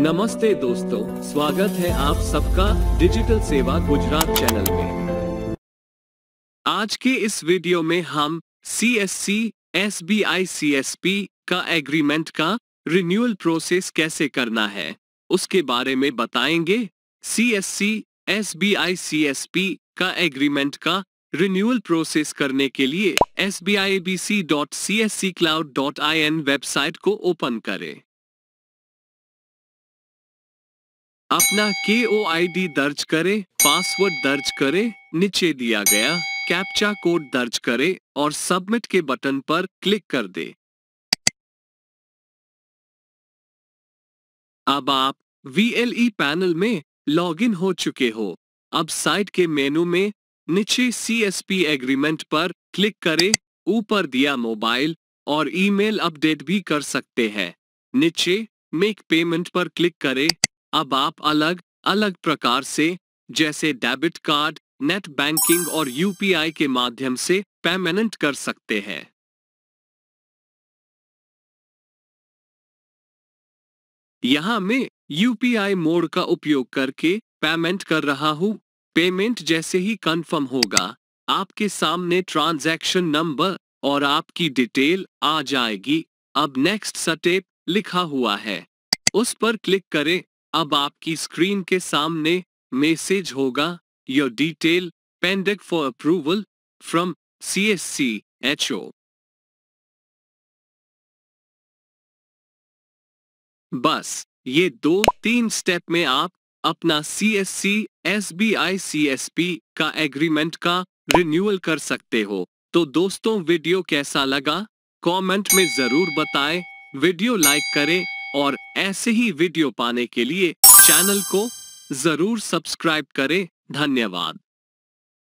नमस्ते दोस्तों स्वागत है आप सबका डिजिटल सेवा गुजरात चैनल में आज के इस वीडियो में हम C S C S B I C S P का एग्रीमेंट का रिन्यूअल प्रोसेस कैसे करना है उसके बारे में बताएंगे C S C S B I C S P का एग्रीमेंट का रिन्यूअल प्रोसेस करने के लिए S B I B C dot C S C cloud dot I N website को ओपन करें अपना के ओ आई डी दर्ज करे पासवर्ड दर्ज करे नीचे दिया गया कैप्चा कोड दर्ज करे और सबमिट के बटन पर क्लिक कर दे अब आप VLE पैनल में लॉगिन हो चुके हो अब साइट के मेनू में नीचे पी एग्रीमेंट पर क्लिक करें ऊपर दिया मोबाइल और ईमेल अपडेट भी कर सकते हैं नीचे मेक पेमेंट पर क्लिक करें अब आप अलग अलग प्रकार से जैसे डेबिट कार्ड नेट बैंकिंग और यूपीआई के माध्यम से पेमेंट कर सकते हैं यहाँ मैं यूपीआई मोड का उपयोग करके पेमेंट कर रहा हूँ पेमेंट जैसे ही कंफर्म होगा आपके सामने ट्रांजैक्शन नंबर और आपकी डिटेल आ जाएगी अब नेक्स्ट स्टेप लिखा हुआ है उस पर क्लिक करें अब आपकी स्क्रीन के सामने मैसेज होगा your detail pending for approval from C S C H O बस ये दो तीन स्टेप में आप अपना C S C S B I C S P का एग्रीमेंट का रिन्यूअल कर सकते हो तो दोस्तों वीडियो कैसा लगा कमेंट में जरूर बताएं वीडियो लाइक करें और ऐसे ही वीडियो पाने के लिए चैनल को जरूर सब्सक्राइब करें धन्यवाद